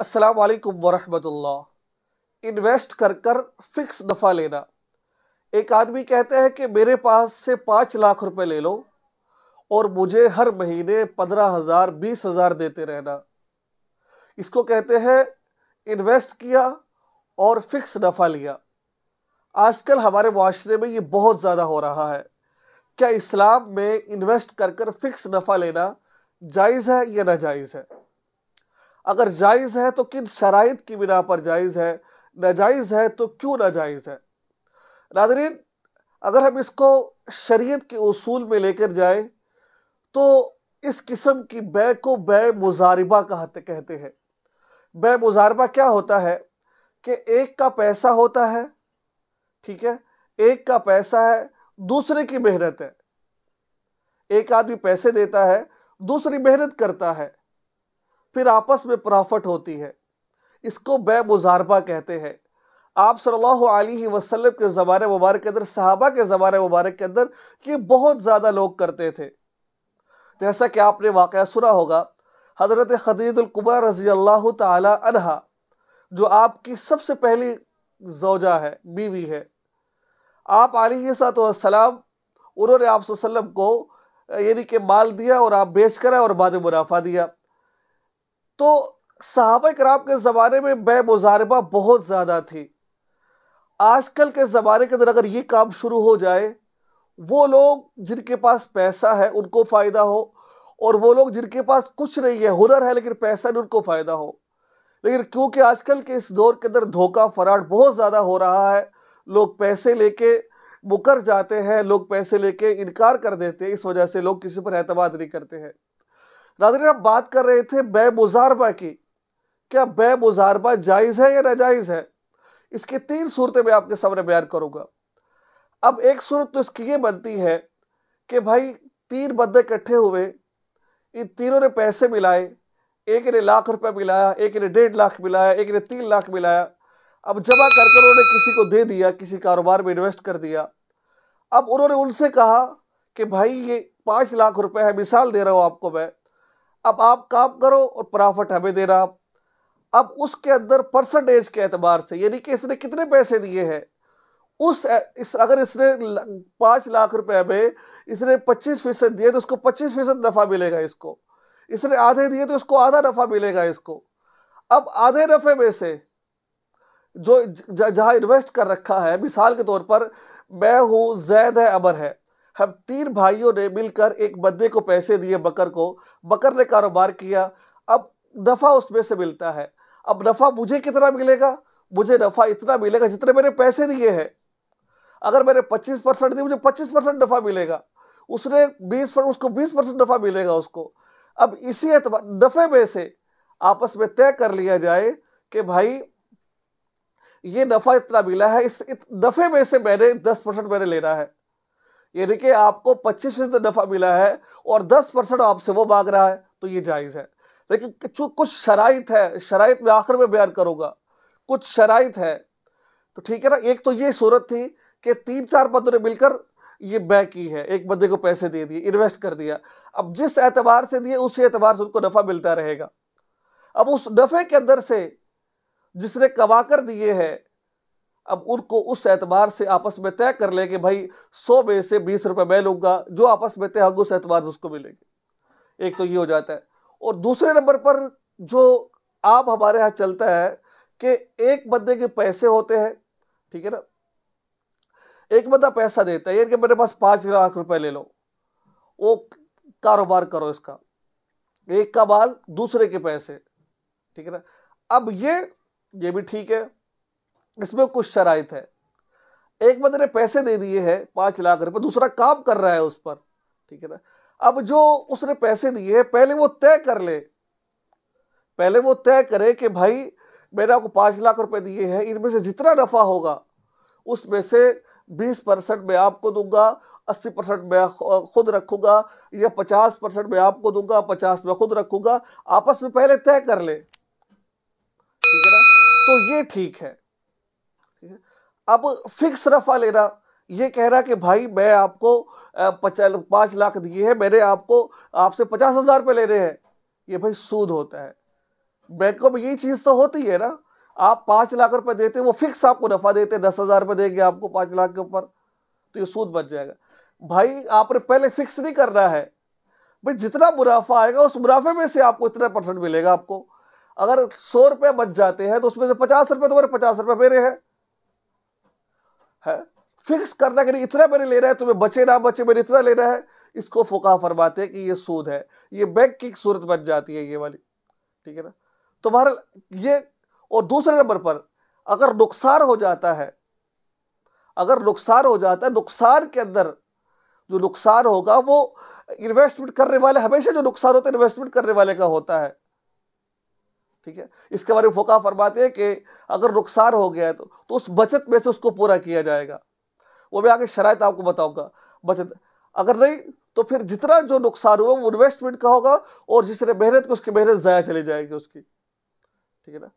अस्सलाम वालेकुम इन्वेस्ट कर कर फिक्स नफ़ा लेना एक आदमी कहते हैं कि मेरे पास से पाँच लाख रुपए ले लो और मुझे हर महीने पंद्रह हज़ार बीस हज़ार देते रहना इसको कहते हैं इन्वेस्ट किया और फिक्स नफ़ा लिया आजकल हमारे माशरे में ये बहुत ज़्यादा हो रहा है क्या इस्लाम में इन्वेस्ट कर कर फिक्स नफ़ा लेना जायज़ है या नाजायज़ है अगर जायज़ है तो किन शराइ की बिना पर जायज़ है नाजायज़ है तो क्यों नाजायज़ है नादरीन अगर हम इसको शरीयत के असूल में लेकर जाए तो इस किस्म की बै को बै मुजारबा कहते कहते हैं बै मुजारबा क्या होता है कि एक का पैसा होता है ठीक है एक का पैसा है दूसरे की मेहनत है एक आदमी पैसे देता है दूसरी मेहनत करता है फिर आपस में प्राफट होती है इसको मुजारबा कहते हैं आप सल्लल्लाहु अलैहि वसल्लम के ज़बान मुबारक के अंदर साहबा के ज़बान मुबारक के अंदर ये बहुत ज़्यादा लोग करते थे जैसा कि आपने वाक़ सुना होगा हज़रत खदीदुल्कुबा रज़ी अल्लाह तहा जो आपकी सबसे पहली जोजा है बीवी है आप आलतम उन्होंने आप को यानी कि माल दिया और आप बेच कर और बाद मुनाफा दिया तो सहाबा कराम के ज़माने में बे मुजारबा बहुत ज़्यादा थी आजकल के ज़माने के अंदर अगर ये काम शुरू हो जाए वो लोग जिनके पास पैसा है उनको फ़ायदा हो और वो लोग जिनके पास कुछ नहीं है हुनर है लेकिन पैसा नहीं उनको फ़ायदा हो लेकिन क्योंकि आजकल के इस दौर के अंदर धोखा फराड बहुत ज़्यादा हो रहा है लोग पैसे लेके मुकर जाते हैं लोग पैसे लेके इनकार कर देते हैं इस वजह से लोग किसी पर एतमाद नहीं करते हैं नाजरीन आप बात कर रहे थे बे मुज़ारबा की क्या बे मुज़ारबा जायज़ है या नाजायज़ है इसकी तीन सूरतें मैं आपके सामने बयान करूँगा अब एक सूरत तो इसकी ये बनती है कि भाई तीन बंदे इकट्ठे हुए इन तीनों ने पैसे मिलाए एक ने लाख रुपए मिलाया एक ने डेढ़ लाख मिलाया एक ने तीन लाख मिलाया अब जमा कर कर उन्होंने किसी को दे दिया किसी कारोबार में इन्वेस्ट कर दिया अब उन्होंने उनसे कहा कि भाई ये पाँच लाख रुपए है मिसाल दे रहा हूँ आपको मैं अब आप काम करो और प्रॉफिट हमें देना अब उसके अंदर परसेंटेज के एतबार से यानी कि इसने कितने पैसे दिए हैं उस इस अगर इसने पाँच लाख रुपए में इसने पच्चीस फीसद दिए तो उसको पच्चीस फीसद नफ़ा मिलेगा इसको इसने आधे दिए तो इसको आधा नफ़ा मिलेगा इसको अब आधे नफ़े में से जो जहाँ इन्वेस्ट कर रखा है मिसाल के तौर पर मैं हूँ जैद है अमर है हम तीन भाइयों ने मिलकर एक बंदे को पैसे दिए बकर को बकर ने कारोबार किया अब नफ़ा उसमें से मिलता है अब नफ़ा मुझे कितना मिलेगा मुझे नफ़ा इतना मिलेगा जितने मैंने पैसे दिए हैं अगर मैंने 25 परसेंट दिए मुझे 25 परसेंट नफ़ा मिलेगा उसने 20 पर, उसको 20 परसेंट नफ़ा मिलेगा उसको अब इसी नफ़े में से आपस में तय कर लिया जाए कि भाई ये नफ़ा इतना मिला है इस नफ़े में से मैंने दस परसेंट मैंने लेना है यानी कि आपको पच्चीस फीसद नफ़ा मिला है और दस परसेंट आपसे वो मांग रहा है तो ये जायज़ है लेकिन कुछ शराइत है शराइत में आखिर में बयान करूँगा कुछ शराइत है तो ठीक है ना एक तो ये सूरत थी कि तीन चार बंदों ने मिलकर ये बै की है एक बंदे को पैसे दे दिए इन्वेस्ट कर दिया अब जिस एतबार से दिए उसी एतबार से उनको नफ़ा मिलता रहेगा अब उस नफ़े के अंदर से जिसने कमा कर दिए हैं अब उनको उस एतबार से आपस में तय कर लें कि भाई सौ में से बीस रुपये मैं लूंगा जो आपस में तय होगा उस एतबार उसको मिलेंगे एक तो ये हो जाता है और दूसरे नंबर पर जो आप हमारे यहाँ चलता है कि एक बंदे के पैसे होते हैं ठीक है ना एक बंदा पैसा देता है यानी कि मेरे पास पाँच लाख रुपए ले लो वो कारोबार करो इसका एक का माल दूसरे के पैसे ठीक है ना अब ये ये भी ठीक है इसमें कुछ शराइत है एक बंदे ने पैसे दे दिए हैं पांच लाख रुपए दूसरा काम कर रहा है उस पर ठीक है ना अब जो उसने पैसे दिए हैं पहले वो तय कर ले पहले वो तय करे कि भाई मैंने आपको पांच लाख रुपए दिए हैं इनमें से जितना नफ़ा होगा उसमें से बीस परसेंट मैं आपको दूंगा अस्सी परसेंट मैं खुद रखूंगा या पचास परसेंट मैं आपको दूंगा पचास मैं खुद रखूंगा आपस में पहले तय कर ले ठीक है ना तो ये ठीक है ठीक है अब फिक्स रफा लेना ये कह रहा कि भाई मैं आपको पाँच लाख दिए हैं मैंने आपको आपसे पचास हज़ार रुपये ले रहे हैं ये भाई सूद होता है बैंकों में यही चीज़ तो होती है ना आप पाँच लाख रुपए देते वो फिक्स आपको नफ़ा देते दस हज़ार रुपये देंगे आपको पाँच लाख के ऊपर तो ये सूद बच जाएगा भाई आपने पहले फिक्स नहीं करना है भाई जितना मुनाफा आएगा उस मुनाफे में से आपको इतना परसेंट मिलेगा आपको अगर सौ रुपये बच जाते हैं तो उसमें से पचास रुपये तो मेरे पचास रुपये मेरे हैं है फिक्स करना के लिए इतना मैंने ले रहा है तुम्हें बचे ना बचे मैंने इतना लेना है इसको फोका फरमाते हैं कि ये सूद है ये बैंक की सूरत बन जाती है ये वाली ठीक है ना तो बहर ये और दूसरे नंबर पर अगर नुकसान हो जाता है अगर नुकसान हो जाता है नुकसान के अंदर जो नुकसान होगा वो इन्वेस्टमेंट करने वाले हमेशा जो नुकसान होता है इन्वेस्टमेंट करने वाले का होता है ठीक है इसके बारे में फोका फरमाते हैं कि अगर नुकसान हो गया है तो, तो उस बचत में से उसको पूरा किया जाएगा वो मैं आगे शराय तो आपको बताऊंगा बचत अगर नहीं तो फिर जितना जो नुकसान हुआ वो इन्वेस्टमेंट का होगा और जिसने मेहनत की उसकी मेहनत ज़ाया चली जाएगी उसकी ठीक है ना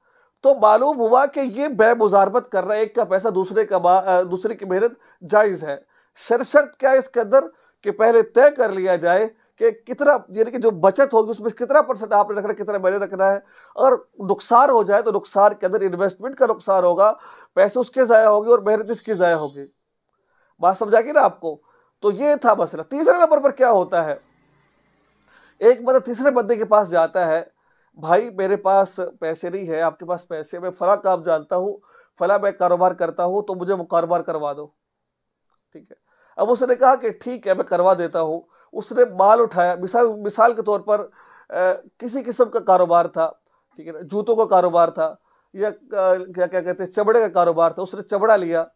तो मालूम हुआ कि ये बेमुजारबत है एक का पैसा दूसरे का दूसरे की मेहनत जायज़ है शर्त क्या है इसके अंदर कि पहले तय कर लिया जाए कि कितना यानी कि जो बचत होगी उसमें कितना परसेंट आपने रखना है कितना मैंने रखना है अगर नुकसान हो जाए तो नुकसान के अंदर इन्वेस्टमेंट का नुकसान होगा पैसे उसके ज़ाया होगी और मेहनत इसकी ज़ाया होगी बात समझा गई ना आपको तो ये था मसला तीसरे नंबर पर क्या होता है एक बंदा तीसरे बंदे के पास जाता है भाई मेरे पास पैसे नहीं है आपके पास पैसे मैं फला काम जानता हूँ फला मैं कारोबार करता हूँ तो मुझे वो कारोबार करवा दो ठीक है अब उसने कहा कि ठीक है मैं करवा देता हूँ उसने माल उठाया मिसाल मिसाल के तौर पर आ, किसी किस्म का कारोबार था ठीक है ना जूतों का कारोबार था या क्या क्या कहते हैं चमड़े का कारोबार था उसने चमड़ा लिया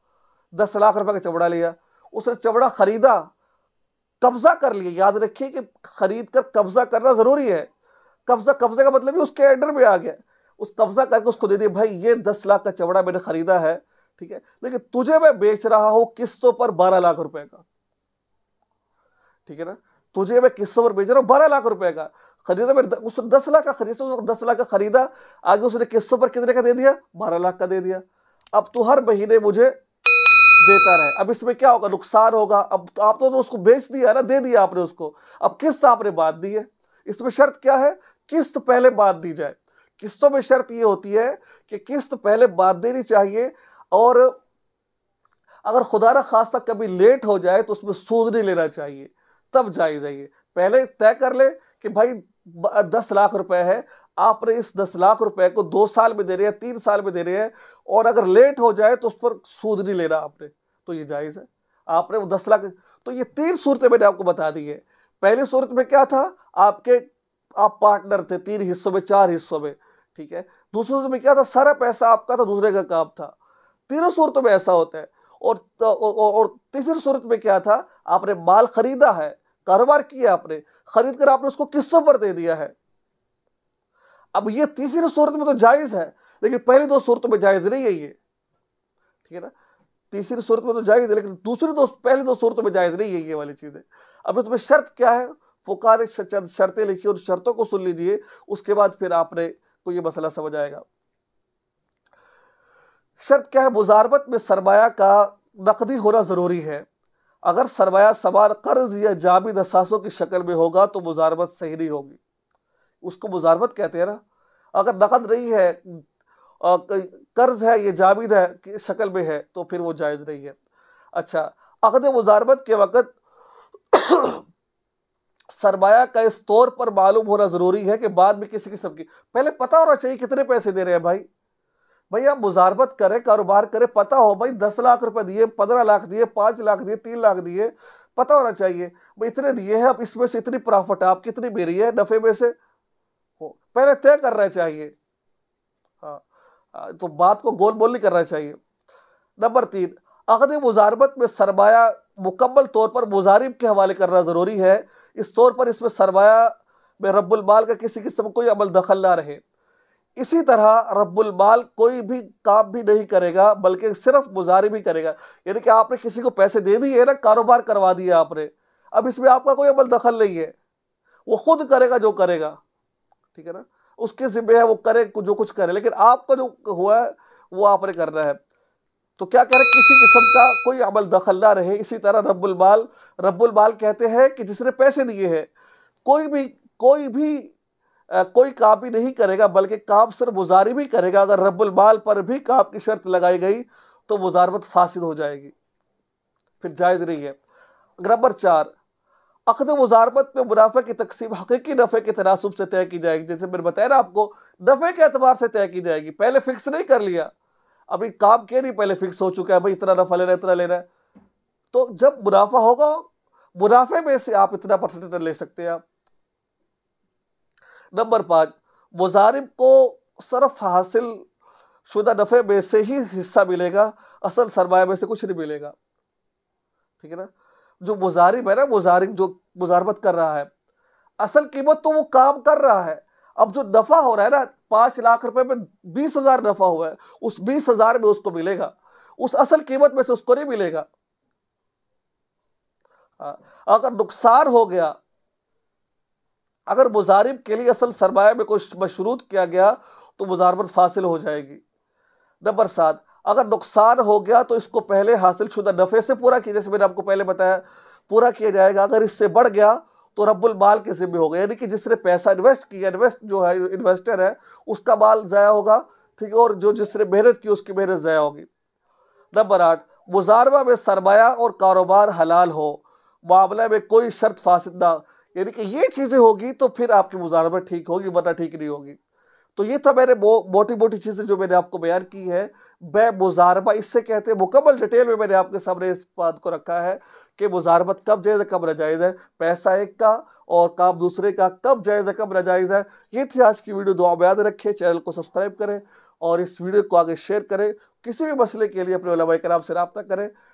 दस लाख रुपए का चमड़ा लिया उसने चमड़ा खरीदा कब्जा कर लिया याद रखिए कि खरीद कर कब्जा करना ज़रूरी है कब्जा कब्जे का मतलब उसके अंडर में आ गया उस कब्जा करके उसको दे दिया भाई ये दस लाख का चमड़ा मैंने खरीदा है ठीक है लेकिन तुझे मैं बेच रहा हूँ किस्तों पर बारह लाख रुपए का ठीक है ना तुझे मैं किस्तों पर बेच रहा हूँ बारह लाख रुपए का खरीदा मैं उस दस लाख का खरीद उसने दस लाख का खरीदा आगे उसने किस्तों पर कितने का दे दिया बारह लाख का दे दिया अब तो हर महीने मुझे देता रहे अब इसमें क्या होगा नुकसान होगा अब तो आप तो, तो उसको बेच दिया ना दे दिया आपने उसको अब किस्त आपने बांध दी है इसमें शर्त क्या है किस्त पहले बांध दी जाए किस्तों में शर्त ये होती है कि किस्त पहले बांध देनी चाहिए और अगर खुदा ना खासा कभी लेट हो जाए तो उसमें सूद नहीं लेना चाहिए तब जायज़ है ये पहले तय कर ले कि भाई दस लाख रुपए है आपने इस दस लाख रुपए को दो साल में दे रहे हैं तीन साल में दे रहे हैं और अगर लेट हो जाए तो उस पर सूद नहीं ले रहा आपने तो ये जायज़ है आपने वो दस लाख तो ये तीन सूरतें मैंने आपको बता दी है पहली सूरत में क्या था आपके आप पार्टनर थे तीन हिस्सों में चार हिस्सों में ठीक है दूसरी सूरत में क्या था सारा पैसा आपका था दूसरे का काम था तीनों सूरतों में ऐसा होता है और तो, और, और तीसरी सूरत में क्या था आपने माल खरीदा है कारोबार किया आपने खरीद कर आपने उसको किस्तों पर दे दिया है अब ये तीसरी सूरत में तो जायज है लेकिन पहली दो सूरतों में जायज नहीं है ये ठीक है ना तीसरी सूरत में तो जायज है लेकिन दूसरी दो पहली दो सूरतों में जायज नहीं है ये वाली चीजें अब इसमें शर्त क्या है फुकार चंद शर्तें लिखी उन शर्तों को सुन लीजिए उसके बाद फिर आपने को ये मसला समझ आएगा शर्त क्या है मुजारबत में सरमाया का नकदी होना जरूरी है अगर सरमाया सवार कर्ज या जाबिद असासों की शक्ल में होगा तो मुजारबत सही नहीं होगी उसको मुजारबत कहते हैं ना अगर नकद नहीं है कर्ज है ये जाबिद है की शक्ल में है तो फिर वो जायज़ नहीं है अच्छा अकद मुजारबत के वक़्त सरमाया का इस तौर पर मालूम होना ज़रूरी है कि बाद में किसी किस्म की पहले पता होना चाहिए कितने पैसे दे रहे हैं भाई भाई आप मुजारबत करें कारोबार करें पता हो भाई दस लाख रुपए दिए पंद्रह लाख दिए पाँच लाख दिए तीन लाख दिए पता होना चाहिए भाई इतने दिए हैं अब इसमें से इतनी प्रॉफिट आप कितनी मेरी है नफे में से हो पहले तय करना चाहिए हाँ तो बात को गोल बोल नहीं करना चाहिए नंबर तीन अगर मुजारबत में सरमाया मुकम्मल तौर पर मुजारिब के हवाले करना ज़रूरी है इस तौर पर इसमें सरमाया में रब्बुलमाल का किसी किस्म कोई अमल दखल ना रहे इसी तरह माल कोई भी काम भी नहीं करेगा बल्कि सिर्फ मुजारी भी करेगा यानी कि आपने किसी को पैसे दे दिए ना कारोबार करवा दिया आपने अब इसमें आपका कोई अमल दखल नहीं है वो खुद करेगा जो करेगा ठीक है ना उसके जिम्मे है वो करे जो कुछ करे लेकिन आपका जो हुआ है वो आपने करना है तो क्या करें किसी किस्म का कोई अमल दखल ना रहे इसी तरह रब्बुल माल कहते हैं कि जिसने पैसे दिए हैं कोई भी कोई भी कोई कापी नहीं करेगा बल्कि काप सर गुजारी भी करेगा अगर रब्बुलबाल पर भी काप की शर्त लगाई गई तो मुजारबत फासिल हो जाएगी फिर जायज़ नहीं है नंबर चार अखद मुजारबत में मुनाफे की तकसीम हकीकी नफ़े के तनासब से तय की जाएगी जैसे मैंने बताया ना आपको नफ़े के अतबार से तय की जाएगी पहले फिक्स नहीं कर लिया अभी काम के नहीं पहले फिक्स हो चुका है भाई इतना नफ़ा लेना इतना लेना है तो जब मुनाफा होगा मुनाफे में से आप इतना परसेंटेज ले सकते हैं आप नंबर पाँच मुजारिम को सरफ हासिल शुदा नफ़े में से ही हिस्सा मिलेगा असल सरमाया में से कुछ नहीं मिलेगा ठीक है ना जो मुजारिम है ना मुजारिम जो मुजारबत कर रहा है असल कीमत तो वो काम कर रहा है अब जो नफ़ा हो रहा है ना पाँच लाख रुपए में बीस हज़ार नफ़ा हुआ है उस बीस हज़ार में उसको मिलेगा उस असल कीमत में से उसको नहीं मिलेगा हाँ, अगर नुकसान हो गया अगर मुजारब के लिए असल सरमाया में कोई मशरूत किया गया तो मुजारबत फासिल हो जाएगी नंबर सात अगर नुकसान हो गया तो इसको पहले हासिल शुदा नफ़े से पूरा किया जैसे मैंने आपको पहले बताया पूरा किया जाएगा अगर इससे बढ़ गया तो रब्बुल माल के जिम्मे होगा यानी कि जिसने पैसा इन्वेस्ट किया इन्वेस्ट जो है इन्वेस्टर है उसका माल ज़ाया होगा ठीक है और जो जिसने मेहनत की उसकी मेहनत ज़ाया होगी नंबर आठ मुजारबा में सरमाया और कारोबार हलाल हो मामले में कोई शर्त ना यानी कि ये चीज़ें होगी तो फिर आपकी मुजाहरत ठीक होगी वरना ठीक नहीं होगी तो ये था मैंने मोटी मोटी चीज़ें जो मैंने आपको बयान की है बे मुजारबा इससे कहते हैं मुकम्मल डिटेल में मैंने आपके सामने इस बात को रखा है कि मुजारबत कब जायज़ है कब नजायज है पैसा एक का और काम दूसरे का कब जायज़ है कब नजायज है ये थी आज की वीडियो दुआ याद रखें चैनल को सब्सक्राइब करें और इस वीडियो को आगे शेयर करें किसी भी मसले के लिए अपने कराम से रबता करें